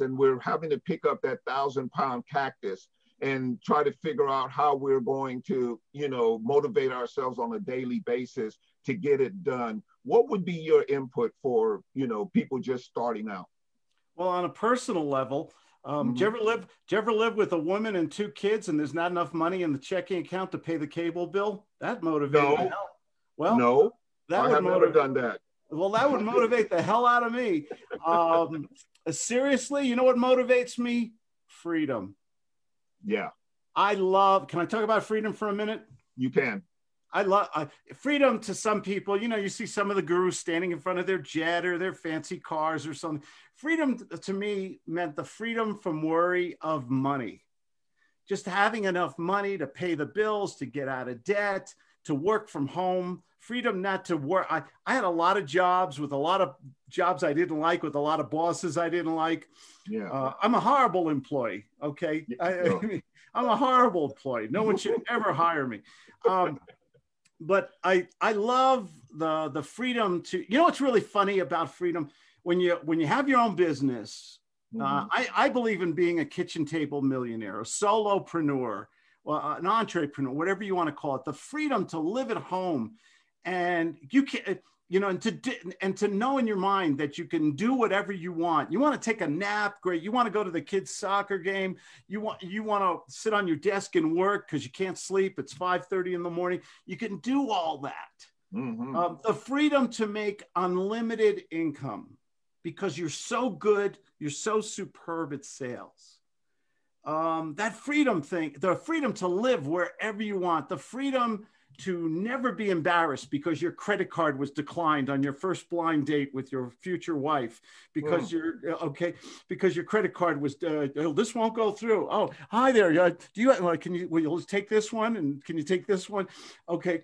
and we're having to pick up that thousand pound cactus and try to figure out how we're going to, you know, motivate ourselves on a daily basis to get it done. What would be your input for, you know, people just starting out? Well, on a personal level, um, mm-hmm. do you mm-hmm. ever live? Do you ever live with a woman and two kids, and there's not enough money in the checking account to pay the cable bill? That motivates. No. Well, no. That I would have never done that. Well, that would motivate the hell out of me. Um, uh, seriously, you know what motivates me? Freedom. Yeah. I love, can I talk about freedom for a minute? You can. I love uh, freedom to some people. You know, you see some of the gurus standing in front of their jet or their fancy cars or something. Freedom to me meant the freedom from worry of money. Just having enough money to pay the bills, to get out of debt, to work from home, freedom not to work. I, I had a lot of jobs with a lot of jobs I didn't like with a lot of bosses I didn't like. Yeah. Uh, I'm a horrible employee. Okay. Yeah. I, I mean, I'm a horrible employee. No one should ever hire me. Um, but I, I love the, the freedom to, you know, what's really funny about freedom when you, when you have your own business, uh, mm-hmm. uh, I, I believe in being a kitchen table millionaire, a solopreneur, well, uh, an entrepreneur, whatever you want to call it, the freedom to live at home and you can you know, and to and to know in your mind that you can do whatever you want. You want to take a nap, great. You want to go to the kids' soccer game. You want you want to sit on your desk and work because you can't sleep. It's five thirty in the morning. You can do all that. Mm-hmm. Um, the freedom to make unlimited income because you're so good, you're so superb at sales. Um, that freedom thing, the freedom to live wherever you want, the freedom to never be embarrassed because your credit card was declined on your first blind date with your future wife because Whoa. Hmm. you're uh, okay because your credit card was uh, oh, this won't go through oh hi there do you can you will you take this one and can you take this one okay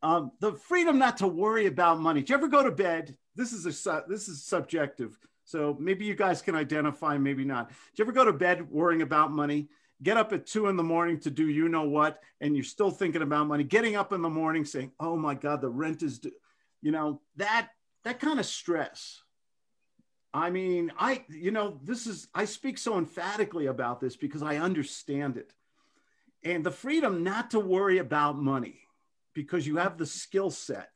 um, the freedom not to worry about money do you ever go to bed this is a su- this is subjective so maybe you guys can identify maybe not do you ever go to bed worrying about money get up at two in the morning to do you know what, and you're still thinking about money, getting up in the morning saying, oh my God, the rent is due, you know, that, that kind of stress. I mean, I, you know, this is, I speak so emphatically about this because I understand it. And the freedom not to worry about money because you have the skill set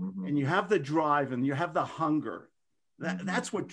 mm-hmm. and you have the drive and you have the hunger. That, mm-hmm. That's what drives.